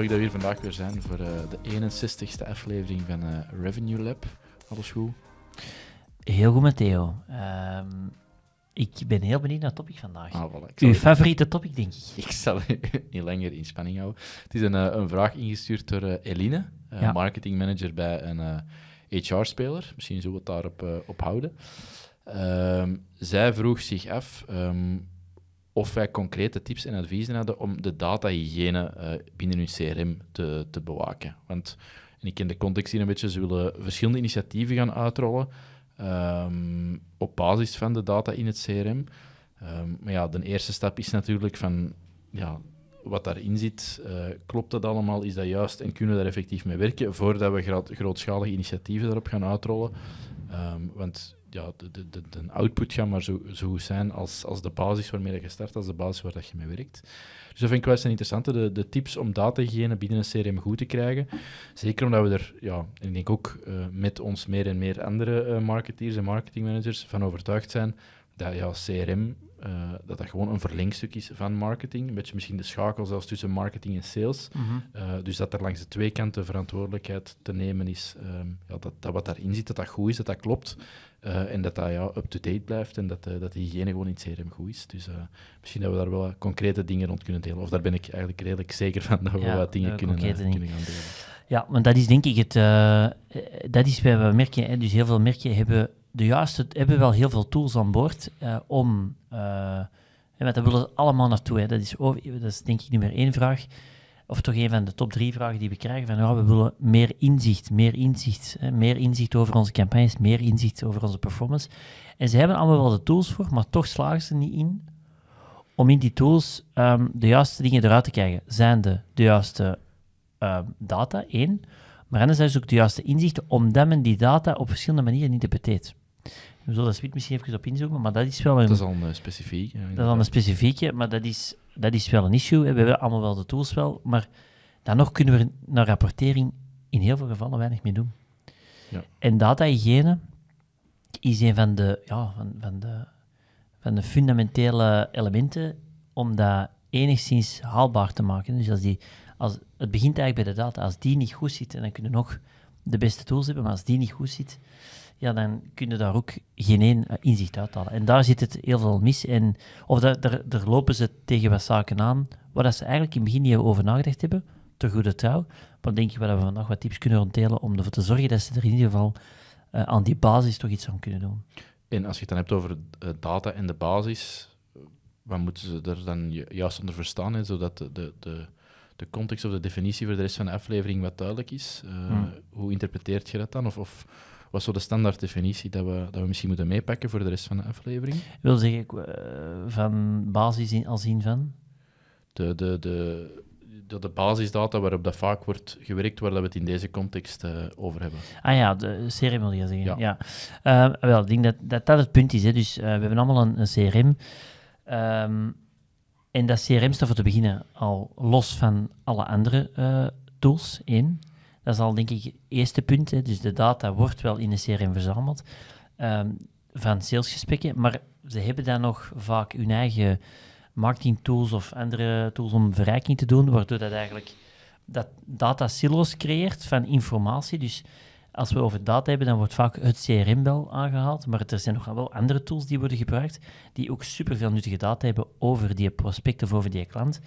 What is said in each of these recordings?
Leuk dat we hier vandaag weer zijn voor eh, de 61ste aflevering van eh, Revenue Lab. Alles goed? Heel goed, Matteo. Um, ehm, ik ben heel benieuwd naar het topic vandaag. Ah, Uw favoriete topic, denk ik. Ik zal niet langer in spanning houden. Het is een, eh, een vraag ingestuurd door Eline, Marketing manager bij een HR-speler. Misschien zullen we het daarop op houden. Ehm, zij vroeg zich af, ehm, of wij concrete tips en adviezen hadden om de datahygiëne uh, binnen hun CRM te, te bewaken. Want, en ik ken de context hier een beetje, ze willen verschillende initiatieven gaan uitrollen ehm, op basis van de data in het CRM. Ehm, maar ja, de eerste stap is natuurlijk van, ja, wat daarin zit, eh, klopt dat allemaal, is dat juist en kunnen we daar effectief mee werken voordat we grootschalige initiatieven daarop gaan uitrollen. Ehm, want ja, de, de, de, output gaat maar zo, zo goed zijn als, als de basis waarmee je start, als de basis waar dat je mee werkt. Dus dat vind ik wel eens een interessante, de, de tips om datahygiëne binnen een CRM goed te krijgen. Zeker omdat we er, ja, ik denk ook eh, met ons meer en meer andere uh, marketeers en marketingmanagers van overtuigd zijn dat ja, CRM eh, dat dat gewoon een verlengstuk is van marketing. Een beetje misschien de schakel zelfs tussen marketing en sales. Mhm. dus dat er langs de twee kanten verantwoordelijkheid te nemen is. Ehm, ja, dat, dat, wat daarin zit, dat dat goed is, dat dat klopt. Eh, en dat dat ja, up-to-date blijft en dat, uh, dat de hygiëne gewoon iets het CRM goed is. Dus eh, misschien dat we daar wel concrete dingen rond kunnen delen. Of daar ben ik eigenlijk redelijk zeker van dat we ja, wat dingen kunnen, gaan delen. Ja, want dat is denk ik het. dat is bij we merken. Hè, dus heel veel merken hebben de juiste, hebben wel heel veel tools aan boord om. en daar willen ze allemaal naartoe. Hè. Dat, is, over, dat is denk ik nummer één vraag of toch een van de top drie vragen die we krijgen, van nou, we willen meer inzicht, meer inzicht, hè, meer inzicht over onze campagnes, meer inzicht over onze performance. En ze hebben allemaal wel de tools voor, maar toch slagen ze niet in om in die tools ehm, de juiste dingen eruit te krijgen. Zijn de, de juiste ehm, data, één, maar anderzijds ook de juiste inzichten, omdat men die data op verschillende manieren niet We zullen dat misschien even op inzoomen, maar dat is wel een... Eh, dat is al een specifiek. dat is al een specifieke, maar dat is dat is wel een issue. Hè. We hebben allemaal wel de tools wel, maar dan nog kunnen we naar rapportering in heel veel gevallen weinig mee doen. Ja. En datahygiëne is een van de, ja, van, van, de, van de fundamentele elementen om dat enigszins haalbaar te maken. Dus als die, als, het begint eigenlijk bij de data. Als die niet goed zit, en dan kunnen we nog de beste tools hebben, maar als die niet goed zit, ja, dan kunnen je daar ook geen één eh, inzicht uithalen. En daar zit het heel veel mis. En, of daar, daar, lopen ze tegen wat zaken aan, waar dat ze eigenlijk in het begin niet over nagedacht hebben, te goede trouw. Maar denk je dat we vandaag wat tips kunnen ontdelen om ervoor te zorgen dat ze er in ieder geval eh, aan die basis toch iets aan kunnen doen. En als je het dan hebt over eh, data en de basis, wat moeten ze er dan juist onder verstaan, zodat de, de, de, context of de definitie voor de rest van de aflevering wat duidelijk is? Hmm. Hoe interpreteert je dat dan? Of, of is zo de standaard definitie dat we, dat we misschien moeten meepakken voor de rest van de aflevering? Wil zeggen, eh, van basis al zien van? De, de, de, de, de basisdata waarop dat vaak wordt gewerkt, waar dat we het in deze context eh, over hebben. Ah ja, de CRM wil je zeggen. Ja. ja. Eh, wel, ik denk dat, dat dat het punt is. Hè. Dus we hebben allemaal een, CRM. Ehm, en dat CRM staat voor te beginnen al los van alle andere tools in. Dat is al denk ik het eerste punt. Hè. Dus de data wordt wel in de CRM verzameld ehm, van salesgesprekken, maar ze hebben dan nog vaak hun eigen marketing tools of andere tools om verrijking te doen, waardoor dat eigenlijk dat data silos creëert van informatie. Dus als we over data hebben, dan wordt vaak het CRM wel aangehaald, maar er zijn nog wel andere tools die worden gebruikt, die ook superveel nuttige data hebben over die prospect of over die klant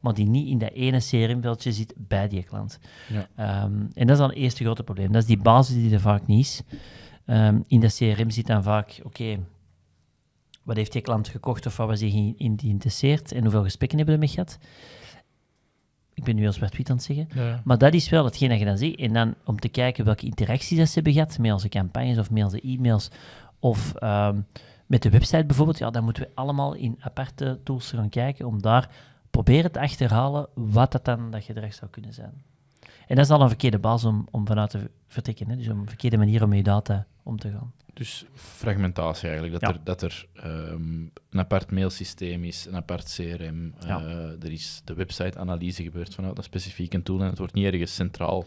maar die niet in dat ene serumveldje zit bij die klant. Ja. Ehm, en dat is dan het eerste grote probleem. Dat is die basis die er vaak niet is. Ehm, in dat CRM zit dan vaak, oké, wat heeft die klant gekocht of wat was hij geïnteresseerd en hoeveel gesprekken hebben we ermee gehad? Ik ben nu als zwart-wit aan het zeggen. Maar dat is wel hetgeen dat je dan ziet. En dan om te kijken welke interacties dat ze hebben gehad met onze campagnes of met onze e-mails of ehm, met de website bijvoorbeeld. Ja, dan moeten we allemaal in aparte tools gaan kijken om daar probeer het te achterhalen wat dat dan dat gedrag zou kunnen zijn. En dat is al een verkeerde baas om, om vanuit te vertrekken. Dus een verkeerde manier om je data om te gaan. Dus fragmentatie eigenlijk. Dat er, dat er ehm, een apart mailsysteem is, een apart CRM. Eh, er is de website-analyse gebeurt vanuit een specifieke tool en het wordt niet ergens centraal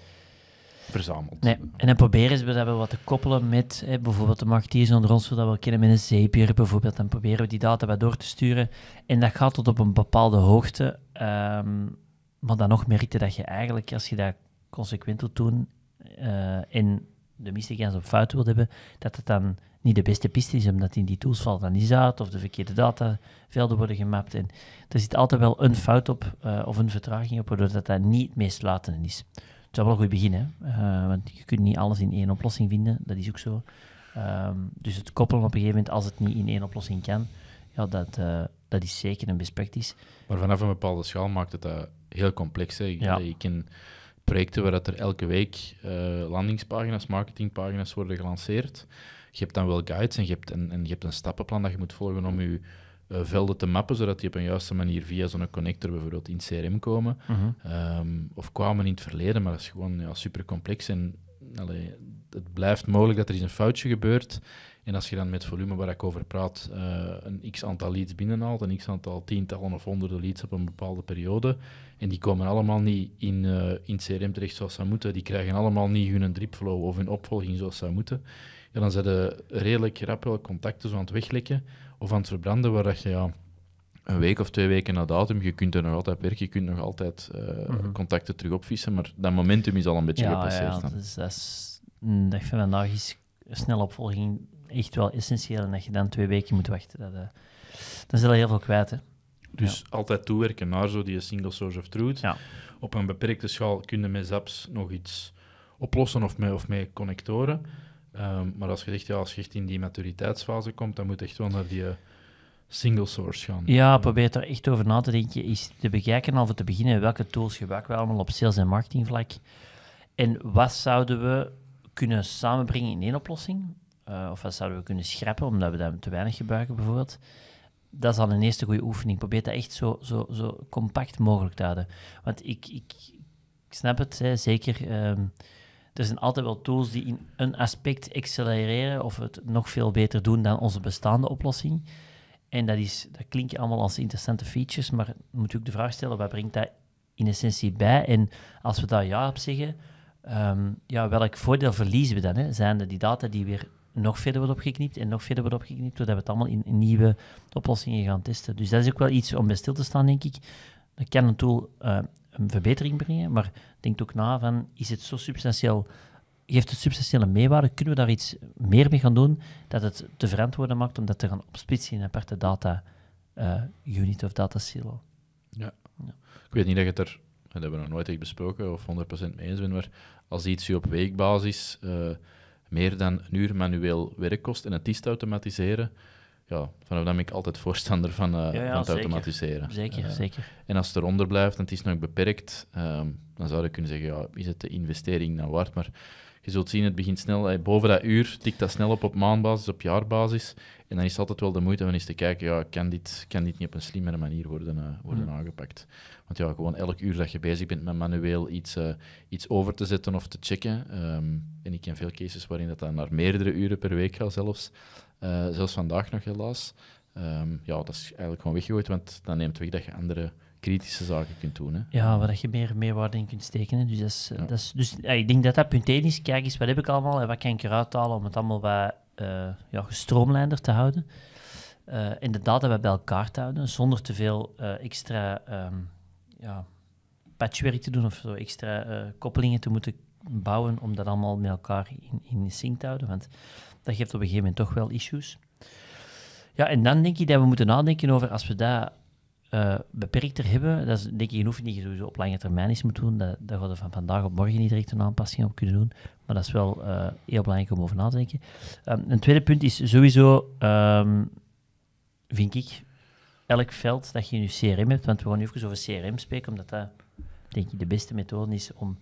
verzameld. Nee. En dan proberen ze dat wel wat te koppelen met hè, bijvoorbeeld de is onder ons, zodat we kennen met een zeepier bijvoorbeeld. Dan proberen we die data wat door te sturen. En dat gaat tot op een bepaalde hoogte. Um, maar dan nog merkte dat je eigenlijk, als je dat consequent wilt doen uh, en de mistigans op fout wilt hebben, dat het dan niet de beste piste is, omdat in die tools valt dan niet uit of de verkeerde datavelden worden gemapt. En er zit altijd wel een fout op eh, of een vertraging op, waardoor dat, dat niet het meest is zou wel een goed beginnen. Eh, want je kunt niet alles in één oplossing vinden, dat is ook zo. Ehm, dus het koppelen op een gegeven moment, als het niet in één oplossing kan, ja, dat, eh, dat is zeker een best practice. Maar vanaf een bepaalde schaal maakt het dat heel complex. Hè? Ja. Je, ken projecten waar dat er elke week eh, landingspagina's, marketingpagina's worden gelanceerd. Je hebt dan wel guides en je hebt een, en je hebt een stappenplan dat je moet volgen om je eh, velden te mappen, zodat die op een juiste manier via zo'n connector bijvoorbeeld in CRM komen. Mhm. Ehm, of kwamen in het verleden, maar dat is gewoon ja, super complex. En het blijft mogelijk dat er eens een foutje gebeurt. En als je dan met volume waar ik over praat, eh, een x aantal leads binnenhaalt, een x aantal tientallen of honderden leads op een bepaalde periode, en die komen allemaal niet in, eh, in CRM terecht zoals ze moeten, die krijgen allemaal niet hun dripflow of hun opvolging zoals ze moeten, en dan zijn er redelijk rap wel contacten zo aan het weglekken of aan het verbranden, waar dat je ja, een week of twee weken na datum, je kunt er nog altijd werken, je kunt nog altijd eh, mhm. contacten terug opvissen, maar dat momentum is al een beetje gepasseerd. Ja, Dus dat is, mm, dag van vandaag is snelle opvolging echt wel essentieel en dat je dan twee weken moet wachten. Dat, uh, dan zit al heel veel kwijt. Dus altijd toewerken naar zo die single source of truth. Ja. Op een beperkte schaal kunnen met zaps nog iets oplossen of met, of met connectoren. Ehm, maar als je zegt, ja, als je echt in die maturiteitsfase komt, dan moet je echt wel naar die eh, single source gaan. Ja, probeer er echt over na te denken. Is te bekijken al van te beginnen welke tools gebruiken we allemaal op sales- en marketingvlak. En wat zouden we kunnen samenbrengen in één oplossing? Eh, of wat zouden we kunnen schrappen, omdat we dat te weinig gebruiken bijvoorbeeld? Dat is al een eerste goede oefening. Probeer dat echt zo, zo, zo compact mogelijk te houden. Want ik, ik, snap het, hè, zeker... Ehm, er zijn altijd wel tools die in een aspect accelereren of het nog veel beter doen dan onze bestaande oplossing. En dat, is, dat klinkt allemaal als interessante features, maar moet je ook de vraag stellen, wat brengt dat in essentie bij? En als we daar ja op zeggen, ehm, ja, welk voordeel verliezen we dan? Hè? Zijn er die data die weer nog verder wordt opgeknipt en nog verder wordt opgeknipt, doordat we het allemaal in, nieuwe oplossingen gaan testen? Dus dat is ook wel iets om bij stil te staan, denk ik. Dat kan een tool eh, een verbetering brengen, maar denk ook na van, is het zo substantieel, heeft het substantiële meerwaarde, kunnen we daar iets meer mee gaan doen, dat het te verantwoorden maakt omdat te gaan opsplitsen in een aparte data eh, unit of data silo. Ja. ja. Ik weet niet dat je het er, dat hebben we nog nooit echt besproken of 100% mee eens bent, maar als iets je op weekbasis eh, meer dan een uur manueel werk kost en het is te automatiseren, ja, vanaf dan ben ik altijd voorstander van, eh, van het automatiseren. Zeker, zeker. En als het eronder blijft en het is nog beperkt, ehm, dan zou je kunnen zeggen, ja, is het de investering nou waard? Maar je zult zien, het begint snel, eh, boven dat uur tikt dat snel op op maandbasis, op jaarbasis. En dan is het altijd wel de moeite om eens te kijken, ja, kan dit, kan dit niet op een slimmere manier worden, eh, worden hm. aangepakt? Want ja, gewoon elk uur dat je bezig bent met manueel iets, iets over te zetten of te checken. Ehm, en ik ken veel cases waarin dat dan naar meerdere uren per week gaat zelfs. Eh, zelfs vandaag nog helaas. Um, ja, dat is eigenlijk gewoon weggegooid, want dat neemt weg dat je andere kritische zaken kunt doen. Hè. Ja, waar je meer meerwaarde in kunt steken. Dus, dat is, eh, dat is, dus eh, ik denk dat dat punt 1 is. Kijk eens, wat heb ik allemaal en wat kan ik eruit halen om het allemaal wat ja, gestroomlijnder te houden. Uh, en de data bij elkaar te houden, zonder te veel extra um, ja, patchwerk te doen of zo extra koppelingen te moeten bouwen om dat allemaal met elkaar in, in sync te houden. Want dat geeft op een gegeven moment toch wel issues. Ja, en dan denk ik dat we moeten nadenken over als we dat eh, beperkter hebben. Dat is denk ik een oefening die je sowieso op lange termijn eens moet doen. Dat, dat we van vandaag op morgen niet direct een aanpassing op kunnen doen. Maar dat is wel eh, heel belangrijk om over na te denken. Um, een tweede punt is sowieso, ehm, vind ik, elk veld dat je nu CRM hebt. Want we gaan nu even over CRM spreken, omdat dat denk ik de beste methode is om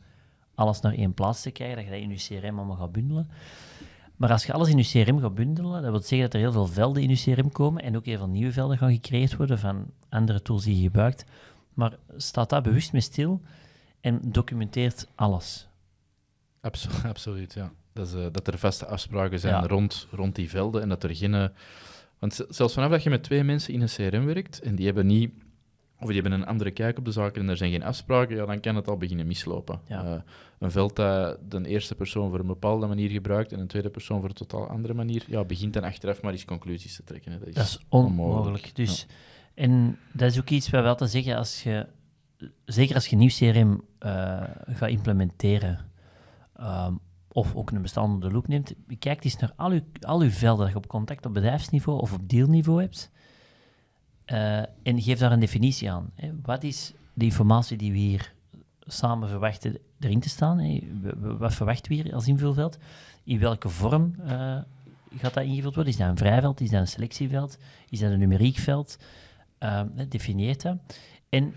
alles naar één plaats te krijgen. Dat je dat in je CRM allemaal gaat bundelen. Maar als je alles in je CRM gaat bundelen, dat wil zeggen dat er heel veel velden in je CRM komen en ook heel veel nieuwe velden gaan gecreëerd worden van andere tools die je gebruikt. Maar staat daar bewust mee stil en documenteert alles. Absoluut, absoluut ja. Dat, is, eh, dat er vaste afspraken zijn rond, rond die velden en dat er geen... Eh, want zelfs vanaf dat je met twee mensen in een CRM werkt en die hebben niet of die hebben een andere kijk op de zaken en er zijn geen afspraken, ja, dan kan het al beginnen mislopen. Eh, een veld dat de eerste persoon voor een bepaalde manier gebruikt en een tweede persoon voor een totaal andere manier, ja, begint dan achteraf maar eens conclusies te trekken. Dat, is onmogelijk. Dus, En dat is ook iets wat wel te zeggen als je, zeker als je nieuw CRM eh, gaat implementeren. Ehm, of ook een bestaande loop neemt, kijk eens naar al uw, al uw velden dat je op contact op bedrijfsniveau of op dealniveau hebt. Eh, en geef daar een definitie aan. Hè. Wat is de informatie die we hier samen verwachten erin te staan? Hè? Wat verwachten we hier als invulveld? In welke vorm eh, gaat dat ingevuld worden? Is dat een vrijveld? Is dat een selectieveld? Is dat een numeriekveld? Uh, definieer dat. En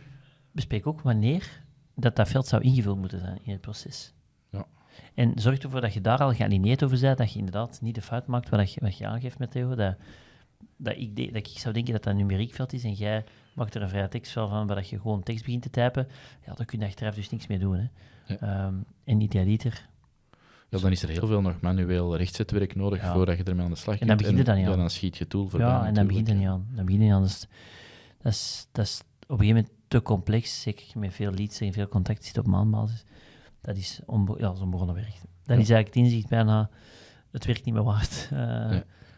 bespreek ook wanneer dat dat veld zou ingevuld moeten zijn in het proces. Ja. En zorg ervoor dat je daar al gealineerd over bent, dat je inderdaad niet de fout maakt wat je, wat je aangeeft, Theo, dat dat ik, dat ik zou denken dat dat een numeriek veld is en jij maakt er een vrije tekstvel van waar je gewoon tekst begint te typen, ja, dan kun je achteraf dus niks meer doen. Hè. Ja. Um, en idealiter... Ja, dan is er heel veel nog manueel rechtzetwerk nodig voordat je ermee aan de slag gaat. En dan begint dan Ja, dan schiet je tool voorbij. Ja, en dan begint het niet aan. Dan begint het niet aan. Dus dat, is, dat is op een gegeven moment te complex, zeker met veel leads en veel contact zit op maandbasis. Dat is, onbe ja, dat is werk. Dan is eigenlijk het inzicht bijna, het werkt niet meer waard. Eh,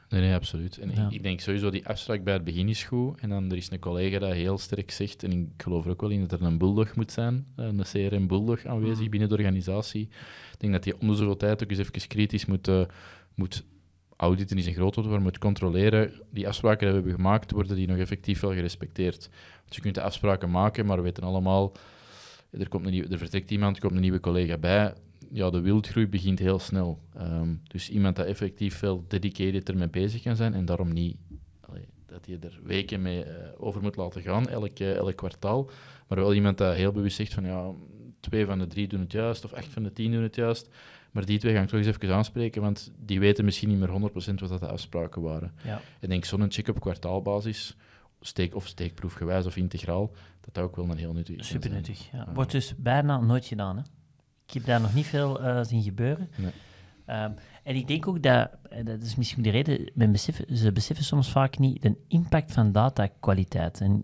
Nee, nee absoluut. En ik, denk sowieso die afspraak bij het begin is goed. En dan er is een collega dat heel sterk zegt, en ik geloof er ook wel in dat er een bulldog moet zijn, eh, een CRM bulldog aanwezig mm. binnen de organisatie. Ik denk dat die onder zoveel tijd ook eens even kritisch moet, eh, moet auditen is een groot woord, maar moet controleren. Die afspraken die we hebben gemaakt, worden die nog effectief wel gerespecteerd? Want je kunt de afspraken maken, maar we weten allemaal, er, komt een nieuwe, er vertrekt iemand, er komt een nieuwe collega bij ja, de wildgroei begint heel snel. Ehm, dus iemand dat effectief veel dedicated ermee bezig kan zijn en daarom niet dat je er weken mee eh, over moet laten gaan, elk, elk kwartaal. Maar wel iemand dat heel bewust zegt van ja, twee van de drie doen het juist of acht van de tien doen het juist. Maar die twee ga ik toch eens even aanspreken, want die weten misschien niet meer 100% wat dat de afspraken waren. Ja. Ik denk zo'n check-up kwartaalbasis steek, of steekproefgewijs of integraal, dat dat ook wel een heel nuttig is. Super nuttig. Ja. Wordt dus bijna nooit gedaan, hè? Ik heb daar nog niet veel eh, zien gebeuren. Ehm, en ik denk ook dat, eh, dat is misschien de reden, men ze beseffen soms vaak niet de impact van datakwaliteit. En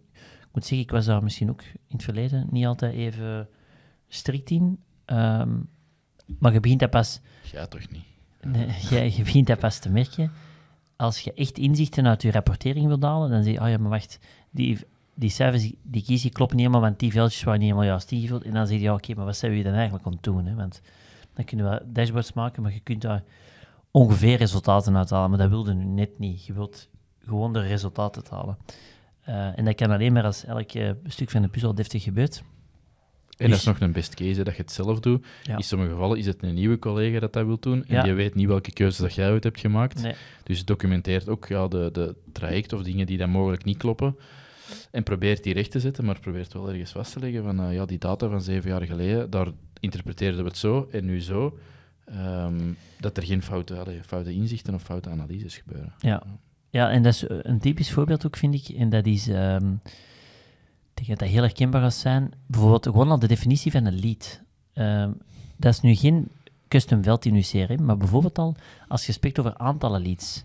ik moet zeggen, ik was daar misschien ook in het verleden niet altijd even strikt in. Ehm, maar je begint dat pas... Ja, toch niet. Nee, je, begint dat pas te merken als je echt inzichten uit je rapportering wilt halen, dan zie je, oh ja, maar wacht, die die cijfers die kies, die kloppen niet helemaal, want die veldjes waren niet helemaal juist ingevuld. En dan zeg je, ja, oké, maar wat zijn we dan eigenlijk aan het doen? Hè? Want dan kunnen we dashboards maken, maar je kunt daar ongeveer resultaten uithalen. Maar dat wilde nu net niet. Je wilt gewoon de resultaten halen. Eh, en dat kan alleen maar als elk stuk van de puzzel deftig gebeurt. En dat is dus- nog een best case, dat je het zelf doet. In sommige gevallen is het een nieuwe collega dat dat wil doen. En ja. die weet niet welke keuze dat jij uit hebt gemaakt. Dus documenteert ook ja, de, de traject of dingen die dan mogelijk niet kloppen. En probeert die recht te zetten, maar probeert wel ergens vast te leggen van eh, ja, die data van zeven jaar geleden, daar interpreteerden we het zo en nu zo. Ehm, dat er geen foute, allee, foute inzichten of foute analyses gebeuren. Ja. ja, en dat is een typisch voorbeeld ook, vind ik. En dat is, um, denk dat heel herkenbaar als zijn, bijvoorbeeld gewoon al de definitie van een lead. Ehm, dat is nu geen custom veld in uw CRM, maar bijvoorbeeld al als je spreekt over aantallen leads.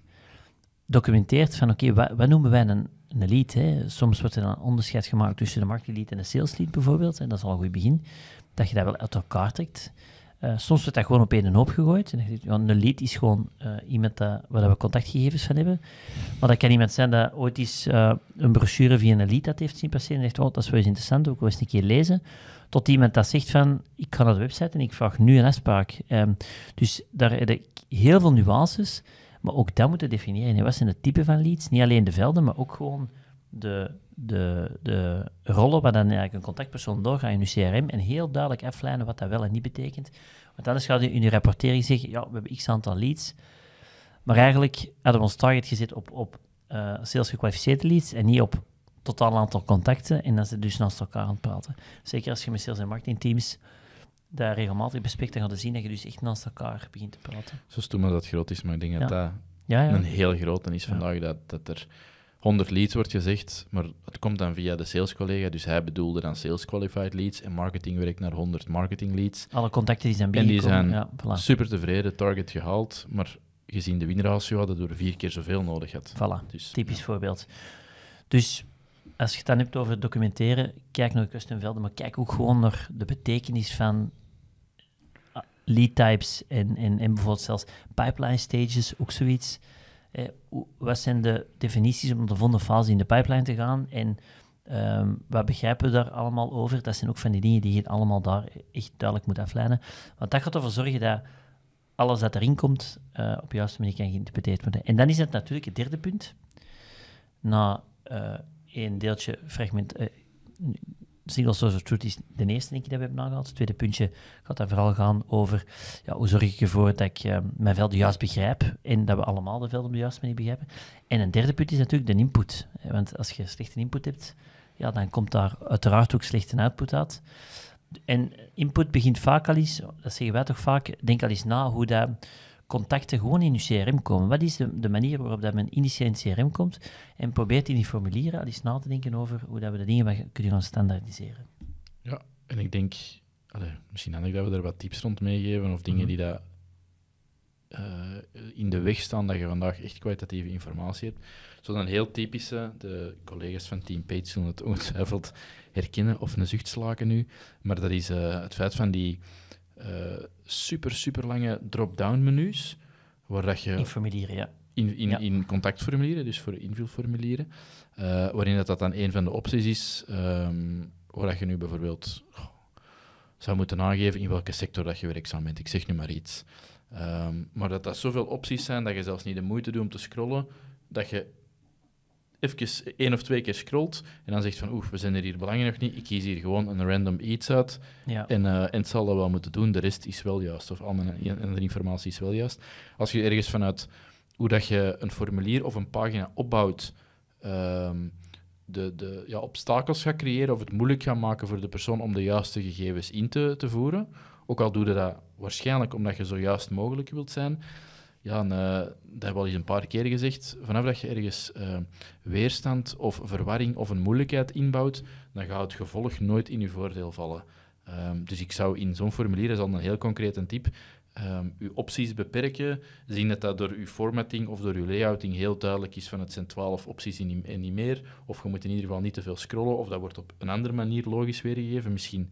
Documenteert van oké, wat, wat, noemen wij een een lead. Soms wordt er dan een onderscheid gemaakt tussen de marktlead en de saleslead bijvoorbeeld. En dat is al een goed begin. Dat je dat wel uit elkaar trekt. Eh, soms wordt dat gewoon op één hoop gegooid. En zegt, ja, een lead is gewoon eh, iemand dat, waar we contactgegevens van hebben. Maar dat kan iemand zijn dat ooit eens eh, een brochure via een lead dat heeft zien passeren. En zegt, oh, dat is wel eens interessant, ook wel eens een keer lezen. Tot iemand dat zegt van, ik ga naar de website en ik vraag nu een afspraak. Ehm, dus daar heb ik heel veel nuances. Maar ook dat moeten definiëren. Wat zijn het type van leads? Niet alleen de velden, maar ook gewoon de, de, de rollen waar dan eigenlijk een contactpersoon doorgaat in je CRM en heel duidelijk aflijnen wat dat wel en niet betekent. Want anders gaat u in je rapportering zeggen, ja, we hebben x aantal leads, maar eigenlijk hadden we ons target gezet op, op eh, sales gekwalificeerde leads en niet op totaal aantal contacten en dan ze dus naast elkaar aan het praten. Zeker als je met sales en marketing teams daar regelmatig gaan te zien, dat je dus echt naast elkaar begint te praten. Zo stoem als dat groot is, maar ik denk dat dat ja, ja. een heel groot is vandaag, dat, dat er 100 leads wordt gezegd, maar het komt dan via de salescollega, dus hij bedoelde dan sales qualified leads en marketing werkt naar 100 marketing leads. Alle contacten die zijn binnengekomen. En die zijn voilà. super tevreden, target gehaald, maar gezien de winratio hadden we er vier keer zoveel nodig had. Voilà, dus, typisch voorbeeld. Dus als je het dan hebt over documenteren, kijk naar Custom Velden, maar kijk ook gewoon naar de betekenis van ah, lead types en, en, bijvoorbeeld zelfs pipeline stages, ook zoiets. Eh, wat zijn de definities om de volgende fase in de pipeline te gaan en ehm, wat begrijpen we daar allemaal over? Dat zijn ook van die dingen die je allemaal daar echt duidelijk moet afleiden. Want dat gaat ervoor zorgen dat alles dat erin komt eh, op de juiste manier kan geïnterpreteerd worden. En dan is dat natuurlijk het derde punt. Na... Eh, een deeltje fragment. Eh, Single Source of Truth is de eerste denk ik, dat we hebben aangehaald. Het tweede puntje gaat dan vooral gaan over ja, hoe zorg ik ervoor dat ik ehm, mijn velden juist begrijp en dat we allemaal de velden op de juiste manier begrijpen. En een derde punt is natuurlijk de input. Want als je slechte input hebt, ja, dan komt daar uiteraard ook slechte output uit. En input begint vaak al eens, dat zeggen wij toch vaak, denk al eens na hoe dat contacten gewoon in je CRM komen. Wat is de, manier waarop dat men initieel in het CRM komt en probeert in die formulieren al eens na te denken over hoe dat we de dingen kunnen gaan standaardiseren. Ja, en ik denk, misschien misschien ik dat we er wat tips rond meegeven of dingen mhm. die dat, eh, in de weg staan dat je vandaag echt kwalitatieve informatie hebt. Zo'n heel typische, de collega's van Team Page zullen het ongetwijfeld herkennen of een zucht slaken nu, maar dat is eh, het feit van die eh, super, super lange drop-down menus. Waar dat je in formulieren, ja. In, in, in contactformulieren, dus voor invulformulieren. Eh, waarin dat, dat dan een van de opties is. Ehm, waar dat je nu bijvoorbeeld zou moeten aangeven in welke sector dat je werkzaam bent. Ik zeg nu maar iets. Ehm, maar dat dat zoveel opties zijn dat je zelfs niet de moeite doet om te scrollen, dat je even één of twee keer scrolt en dan zegt van oeh, we zijn er hier belangrijk nog niet, ik kies hier gewoon een random iets uit ja. en, eh, en het zal dat wel moeten doen, de rest is wel juist of al mijn andere informatie is wel juist. Als je ergens vanuit hoe dat je een formulier of een pagina opbouwt, ehm, de, de ja, obstakels gaat creëren of het moeilijk gaat maken voor de persoon om de juiste gegevens in te, te voeren, ook al doe je dat waarschijnlijk omdat je zo juist mogelijk wilt zijn, ja, eh, dat hebben we al eens een paar keer gezegd. Vanaf dat je ergens eh, weerstand of verwarring of een moeilijkheid inbouwt, dan gaat het gevolg nooit in je voordeel vallen. Ehm, dus ik zou in zo'n formulier, dat is al een heel concreet een tip, um, uw opties beperken. Zien dat dat door uw formatting of door uw layouting heel duidelijk is van het zijn 12 opties en niet meer. Of je moet in ieder geval niet te veel scrollen, of dat wordt op een andere manier logisch weergegeven. Misschien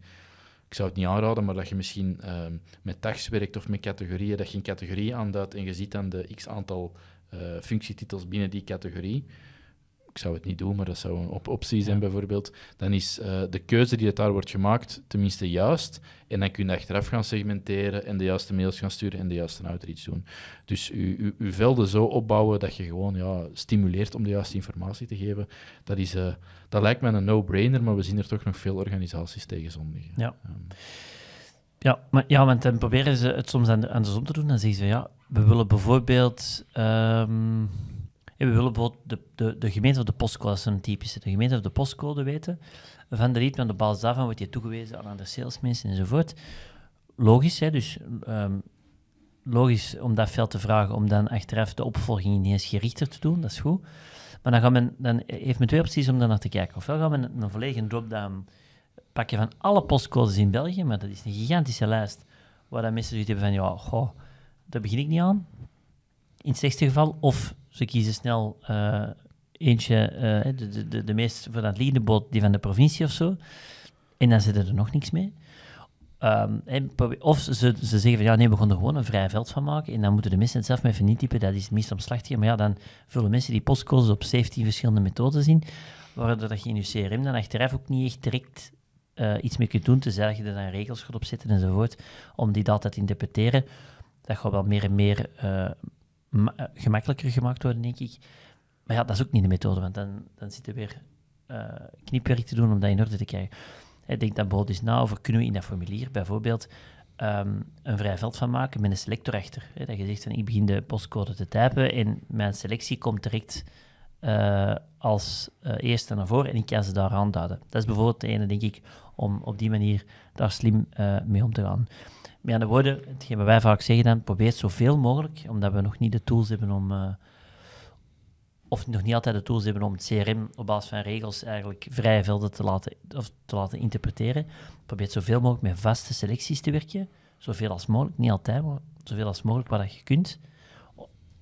ik zou het niet aanraden, maar dat je misschien ehm, met tags werkt of met categorieën, dat je een categorie aanduidt en je ziet dan de x aantal eh, functietitels binnen die categorie ik zou het niet doen, maar dat zou een op optie zijn bijvoorbeeld, dan is eh, de keuze die het daar wordt gemaakt tenminste juist. En dan kun je achteraf gaan segmenteren en de juiste mails gaan sturen en de juiste outreach doen. Dus je velden zo opbouwen dat je gewoon ja, stimuleert om de juiste informatie te geven, dat, is, eh, dat lijkt me een no-brainer, maar we zien er toch nog veel organisaties tegen zondigen. Ja. Ehm. Ja, maar, ja, want dan proberen ze het soms aan de, aan zon te doen. Dan zeggen ze, ja, we willen bijvoorbeeld... Ehm, we willen bijvoorbeeld de, de, de gemeente of de postcode, dat is een typische, de gemeente of de postcode weten. Van de lied, van de basis daarvan wordt je toegewezen aan de salesmensen enzovoort. Logisch, hè, dus ehm, logisch om dat veel te vragen, om dan achteraf de opvolging ineens gerichter te doen, dat is goed. Maar dan, gaan men, dan heeft men twee opties om daar naar te kijken. Ofwel gaan we een, een volledige drop-down pakken van alle postcodes in België, maar dat is een gigantische lijst, waar dan mensen zoiets hebben van, ja, goh, daar begin ik niet aan, in het slechtste geval. Of ze kiezen snel eh, eentje, eh, de, de, de, de, meest voor dat ledenbod, die van de provincie of zo. En dan zitten er nog niks mee. Ehm, of ze, ze zeggen van ja, nee, we gaan er gewoon een vrij veld van maken. En dan moeten de mensen het zelf maar even niet typen. Dat is het meest omslachtige. Maar ja, dan vullen mensen die postcodes op 17 verschillende methoden zien Waardoor dat je in je CRM dan achteraf ook niet echt direct uh, iets mee kunt doen. zeggen dat je er dan regels gaat opzetten enzovoort. Om die data te interpreteren. Dat gaat wel meer en meer eh, gemakkelijker gemaakt worden, denk ik. Maar ja, dat is ook niet de methode, want dan, dan zit er weer uh, te doen om dat in orde te krijgen. Ik denk dat bijvoorbeeld eens na over, kunnen we in dat formulier bijvoorbeeld ehm, een vrij veld van maken met een selector achter. Hè? Dat je zegt, van, ik begin de postcode te typen en mijn selectie komt direct eh, als eerste naar voren en ik kan ze daar aan duiden. Dat is bijvoorbeeld de ene, denk ik, om op die manier daar slim mee om te gaan. Met andere woorden, hetgeen wij vaak zeggen dan, probeer zoveel mogelijk, omdat we nog niet de tools hebben om, eh, of nog niet altijd de tools hebben om het CRM op basis van regels eigenlijk vrije velden te laten, of te laten interpreteren. Probeer zoveel mogelijk met vaste selecties te werken, zoveel als mogelijk, niet altijd, maar zoveel als mogelijk wat je kunt,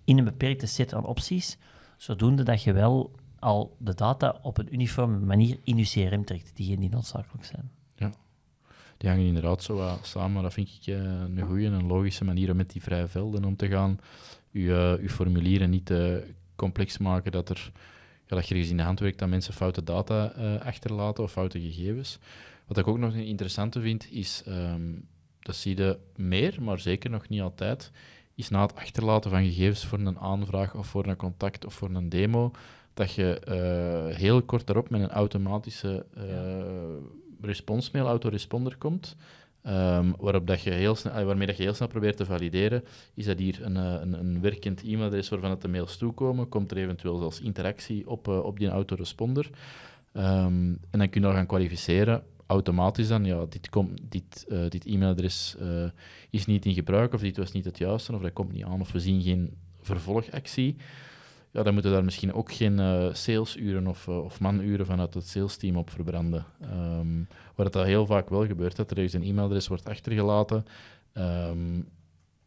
in een beperkte set aan opties, zodoende dat je wel al de data op een uniforme manier in je CRM trekt, die niet noodzakelijk zijn die hangen inderdaad zo samen. Dat vind ik eh, een goede en logische manier om met die vrije velden om te gaan. Je, eh, formulieren niet te eh, complex maken dat, er, ja, dat je ergens in de hand werkt dat mensen foute data achterlaten of foute gegevens. Wat ik ook nog interessant vind, is, ehm, dat zie je meer, maar zeker nog niet altijd, is na het achterlaten van gegevens voor een aanvraag of voor een contact of voor een demo, dat je heel kort daarop met een automatische responsmail, autoresponder komt, ehm, waarop dat je heel snel, waarmee dat je heel snel probeert te valideren, is dat hier een, eh, een, een werkend e-mailadres waarvan het de mails toekomen, komt er eventueel zelfs interactie op, eh, op die autoresponder. Ehm, en dan kun je dat gaan kwalificeren automatisch dan, ja, dit, dit, eh, dit e-mailadres is niet in gebruik, of dit was niet het juiste, of dat komt niet aan, of we zien geen vervolgactie ja, dan moeten daar misschien ook geen uh, salesuren of, eh, of manuren vanuit het salesteam op verbranden. Um, waar dat heel vaak wel gebeurt, dat er eens een e-mailadres wordt achtergelaten. Ehm,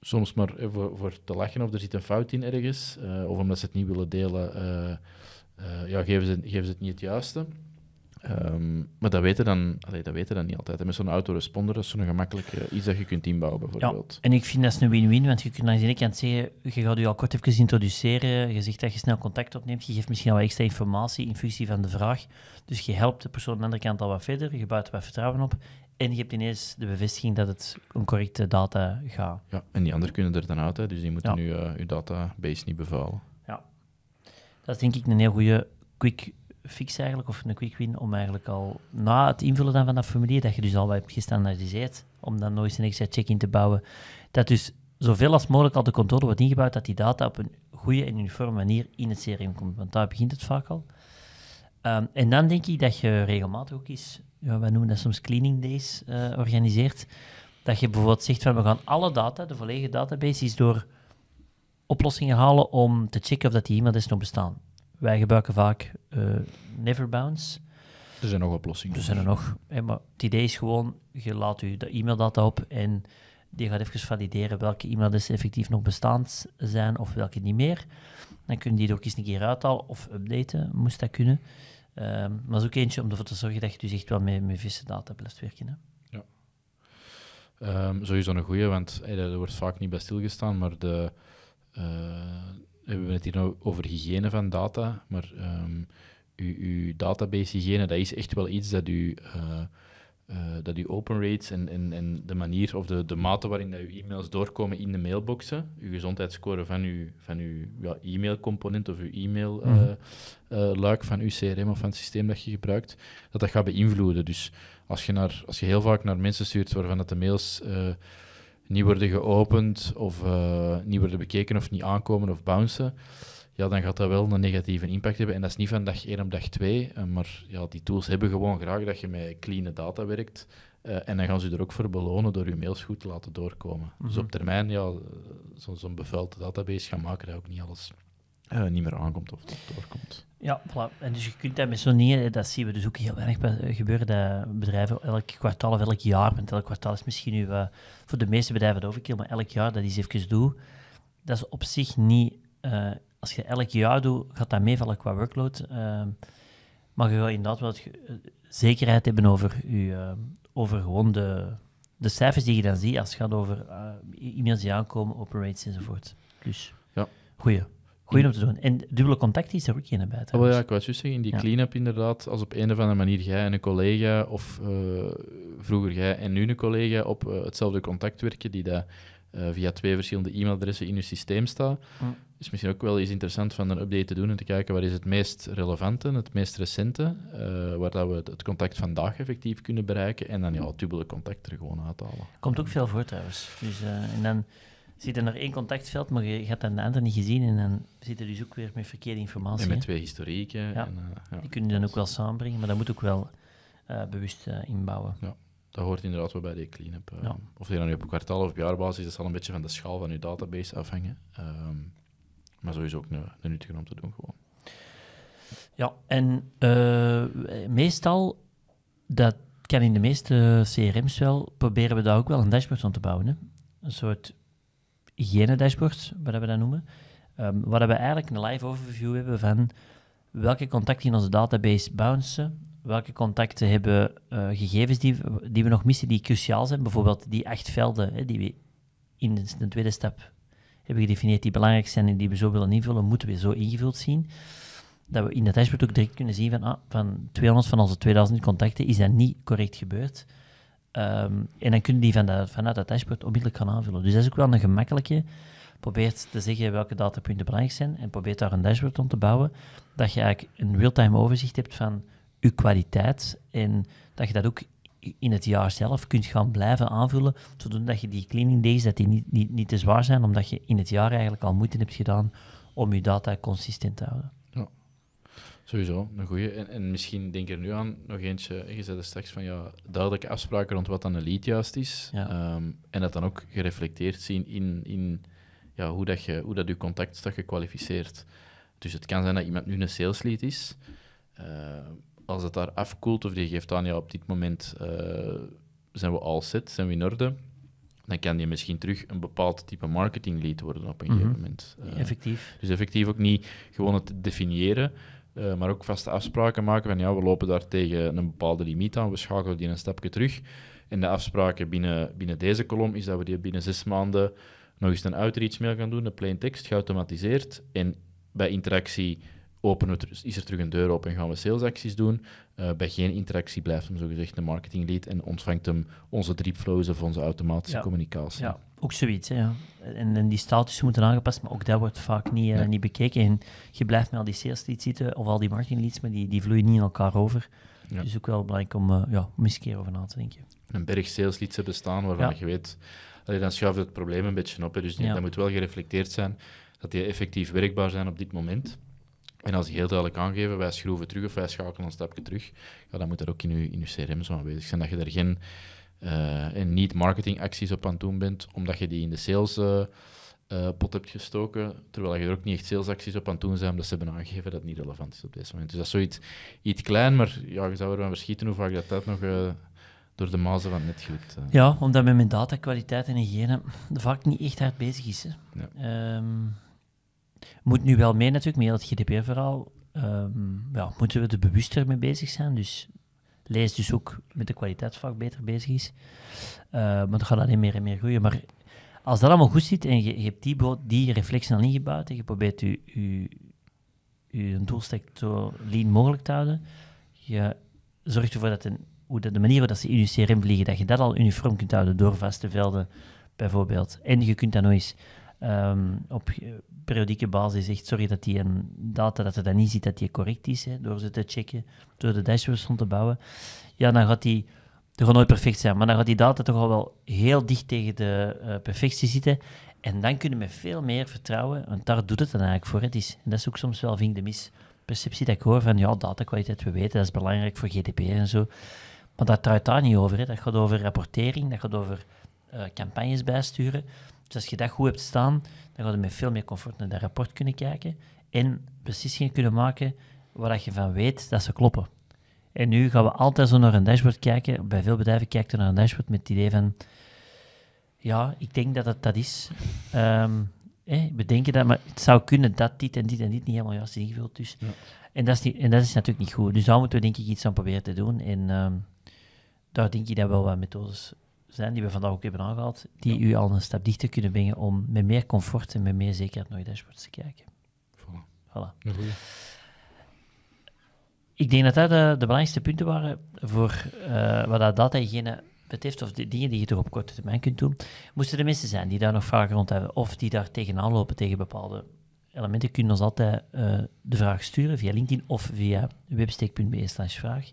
soms maar voor, voor, te lachen of er zit een fout in ergens. Eh, of omdat ze het niet willen delen, ja, geven, ze, geven ze het niet het juiste. Ehm, maar dat weten, dan, dat weten dan niet altijd. met zo'n autoresponder dat is zo'n gemakkelijk iets dat je kunt inbouwen, bijvoorbeeld. Ja, en ik vind dat is een win-win, want je kunt aan de ene kant zeggen, je gaat je al kort even introduceren, je zegt dat je snel contact opneemt, je geeft misschien al wat extra informatie in functie van de vraag. Dus je helpt de persoon aan de andere kant al wat verder, je bouwt wat vertrouwen op en je hebt ineens de bevestiging dat het om correcte data gaat. Ja, en die anderen kunnen er dan uit, hè, dus die moeten nu je, eh, je database niet bevuilen. Ja, dat is denk ik een heel goede quick fix eigenlijk, of een quick win, om eigenlijk al na het invullen dan van dat formulier, dat je dus al wat hebt gestandardiseerd, om dan nooit een extra check-in te bouwen, dat dus zoveel als mogelijk al de controle wordt ingebouwd, dat die data op een goede en uniforme manier in het CRM komt. Want daar begint het vaak al. Ehm, en dan denk ik dat je regelmatig ook eens, ja, wij noemen dat soms cleaning days, eh, organiseert. Dat je bijvoorbeeld zegt van we gaan alle data, de volledige database, is door oplossingen halen om te checken of dat die e is nog bestaan wij gebruiken vaak eh, Neverbounce. Er zijn nog oplossingen. Er zijn er nog. maar het idee is gewoon, je laat je de e-maildata op en die gaat even valideren welke e-mailadressen effectief nog bestaand zijn of welke niet meer. Dan kun je die er ook eens een keer uithalen of updaten, moest dat kunnen. Ehm, maar dat is ook eentje om ervoor te zorgen dat je dus echt wel met, met visse data blijft werken. Ja. Ehm, sowieso een goede, want hey, er wordt vaak niet bij stilgestaan, maar de, eh, we hebben het hier nou over hygiëne van data, maar um, uw, database-hygiëne, dat is echt wel iets dat u, eh, eh, dat u open rates en, en, en de manier of de, de mate waarin dat uw e-mails doorkomen in de mailboxen, uw gezondheidsscore van uw, van uw ja, e-mailcomponent of uw e-mailluik eh, mhm. luik van uw CRM of van het systeem dat je gebruikt, dat dat gaat beïnvloeden. Dus als je, naar, als je heel vaak naar mensen stuurt waarvan dat de mails niet worden geopend of eh, niet worden bekeken of niet aankomen of bouncen, ja, dan gaat dat wel een negatieve impact hebben. En dat is niet van dag 1 op dag 2, eh, maar ja, die tools hebben gewoon graag dat je met clean data werkt. Eh, en dan gaan ze er ook voor belonen door je mails goed te laten doorkomen. Dus mhm. op termijn, ja, zo'n zo bevuilde database gaan maken dat ook niet alles niet meer aankomt of doorkomt. Ja, voilà. en dus je kunt dat met zo'n neer, dat zien we dus ook heel weinig gebeuren, dat bedrijven elk kwartaal of elk jaar, want elk kwartaal is misschien nu eh, voor de meeste bedrijven dat overkill, maar elk jaar dat is even doen dat is op zich niet, eh, als je elk jaar doet, gaat dat meevallen qua workload, eh, maar je gaat inderdaad wel zekerheid hebben over, je, over gewoon de, cijfers die je dan ziet als het gaat over e-mails die aankomen, open rates enzovoort. Dus, ja. goeie. Goed om te doen. En dubbele contact is er ook geen bij. Oh, ah, ja, ik was juist zeggen, die ja. clean-up inderdaad, als op een of andere manier jij en een collega, of eh, vroeger jij en nu een collega, op eh, hetzelfde contact werken, die daar eh, via twee verschillende e-mailadressen in je systeem staat, is misschien ook wel eens interessant van een update te doen en te kijken waar is het meest relevante, het meest recente, waar dat we het, contact vandaag effectief kunnen bereiken, en dan ja, dubbele contact er gewoon uithalen. Komt ook veel voor trouwens. Dus, en dan zit er nog één contactveld, maar je, dat aan de aantal niet gezien en dan zit er dus ook weer met verkeerde informatie. En met twee historieken. En, eh, ja. Die kunnen je dan ook wel samenbrengen, maar dat moet ook wel eh, bewust eh, inbouwen. Ja, dat hoort inderdaad wel bij de clean-up. Of je dan nu op kwartaal of op jaarbasis, dat zal een beetje van de schaal van je database afhangen. Um, maar sowieso ook een, een om te doen gewoon. Ja, en meestal, dat kan in de meeste CRM's wel, proberen we daar ook wel een dashboard van te bouwen. Een soort dashboard wat we dat noemen. Ehm, waar we eigenlijk een live overview hebben van welke contacten in onze database bouncen, welke contacten hebben eh, gegevens die, die we nog missen, die cruciaal zijn. Bijvoorbeeld die acht velden hè, die we in de, tweede stap hebben gedefinieerd, die belangrijk zijn en die we zo willen invullen, moeten we zo ingevuld zien. Dat we in dat dashboard ook direct kunnen zien van, ah, van 200 van onze 2000 contacten is dat niet correct gebeurd. Ehm, en dan kun je die vanuit dat dashboard onmiddellijk gaan aanvullen. Dus dat is ook wel een gemakkelijke. probeer te zeggen welke datapunten belangrijk zijn en probeert daar een dashboard om te bouwen. Dat je eigenlijk een real-time overzicht hebt van je kwaliteit en dat je dat ook in het jaar zelf kunt gaan blijven aanvullen, zodat dat je die cleaning days dat die niet, niet, niet te zwaar zijn, omdat je in het jaar eigenlijk al moeite hebt gedaan om je data consistent te houden. Sowieso, een goede. En, en misschien denk er nu aan, nog eentje, je zei er straks van ja, duidelijke afspraken rond wat dan een lead juist is. Ehm, en dat dan ook gereflecteerd zien in, in ja, hoe, dat je, hoe dat je contact staat gekwalificeerd. Dus het kan zijn dat iemand nu een sales lead is. Eh, als het daar afkoelt of die geeft aan, ja, op dit moment eh, zijn we al set, zijn we in orde dan kan die misschien terug een bepaald type marketing lead worden op een gegeven mhm. moment. Eh, effectief. Dus effectief ook niet gewoon het definiëren, eh, maar ook vaste afspraken maken van ja, we lopen daar tegen een bepaalde limiet aan, we schakelen die een stapje terug. En de afspraken binnen, binnen deze kolom is dat we die binnen zes maanden nog eens een outreach mail gaan doen, een plain text geautomatiseerd. En bij interactie openen we, is er terug een deur open en gaan we salesacties doen. Eh, bij geen interactie blijft hem zogezegd de marketing lead en ontvangt hem onze drip of onze automatische communicatie. Ja, ook zoiets. ja. En, en, die status moeten aangepast, maar ook dat wordt vaak niet, eh, niet bekeken. En je blijft met al die sales leads zitten of al die marketing leads, maar die, die vloeien niet in elkaar over. Dus ook wel belangrijk om, eh, ja, eens een keer over na te denken. Een berg sales leads hebben bestaan waarvan je weet, allee, dan schuift het probleem een beetje op. Hè. Dus dat moet wel gereflecteerd zijn dat die effectief werkbaar zijn op dit moment. En als die heel duidelijk aangeven, wij schroeven terug of wij schakelen een stapje terug, ja, dan moet dat ook in je, in je CRM zo aanwezig zijn. Dat je daar geen uh, en niet marketingacties op aan het doen bent, omdat je die in de sales eh, eh, pot hebt gestoken, terwijl je er ook niet echt salesacties op aan het doen bent, omdat ze hebben aangegeven dat het niet relevant is op deze moment. Dus dat is zoiets iets klein, maar ja, je zou ervan verschieten hoe vaak dat, dat nog door de mazen van net gelukt. Ja, omdat met mijn datakwaliteit en hygiëne vaak niet echt hard bezig is. Hè. Ja. Ehm, moet nu wel mee natuurlijk, met het GDPR-verhaal. Ehm, ja, moeten we er bewuster mee bezig zijn. Dus lees dus ook met de kwaliteitsvak beter bezig is. Eh, maar dan gaat alleen meer en meer groeien. Maar als dat allemaal goed zit en je, hebt die, die reflectie al ingebouwd en je probeert je, je, je doelstek zo lean mogelijk te houden, je zorgt ervoor dat een, hoe de manier waarop ze in je CRM vliegen, dat je dat al uniform kunt houden door vaste velden bijvoorbeeld. En je kunt dan nog eens Ehm, op periodieke basis zegt, sorry dat die een data, dat hij dat niet ziet dat die correct is, hè, door ze te checken, door de dashboards te bouwen, ja, dan gaat die, dat gaat nooit perfect zijn, maar dan gaat die data toch al wel heel dicht tegen de eh, perfectie zitten. En dan kunnen we veel meer vertrouwen, want daar doet het dan eigenlijk voor. Het is, en dat is ook soms wel, vink de de misperceptie dat ik hoor van, ja, datakwaliteit, we weten, dat is belangrijk voor GDP en zo. Maar dat draait daar niet over. Hè. Dat gaat over rapportering, dat gaat over eh, campagnes bijsturen. Dus als je dat goed hebt staan, dan ga je met veel meer comfort naar dat rapport kunnen kijken en beslissingen kunnen maken waar je van weet dat ze kloppen. En nu gaan we altijd zo naar een dashboard kijken. Bij veel bedrijven kijken er naar een dashboard met het idee van... Ja, ik denk dat het dat is. Um, eh, we denken dat, maar het zou kunnen dat dit en dit en dit niet helemaal juist is ingevuld. Dus. En, dat is en dat is natuurlijk niet goed. Dus daar moeten we denk ik iets aan proberen te doen. En ehm, daar denk ik dat wel wat methodes zijn, die we vandaag ook hebben aangehaald, die u al een stap dichter kunnen brengen om met meer comfort en met meer zekerheid naar je dashboards te kijken. Voilà. Ik denk dat dat eh, de, belangrijkste punten waren voor eh, wat dat data betreft, of de dingen die je toch op korte termijn kunt doen. Moesten er mensen zijn die daar nog vragen rond hebben, of die daar tegenaan lopen tegen bepaalde elementen, kunnen ons altijd eh, de vraag sturen via LinkedIn of via websteek.be slash vraag.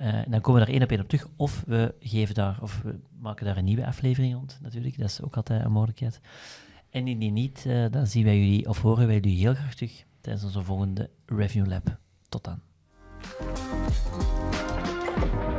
Eh, dan komen we daar één op één op terug. Of we, geven daar, of we maken daar een nieuwe aflevering rond, natuurlijk. Dat is ook altijd een mogelijkheid. En indien niet, eh, dan zien wij jullie of horen wij jullie heel graag terug tijdens onze volgende Review Lab. Tot dan.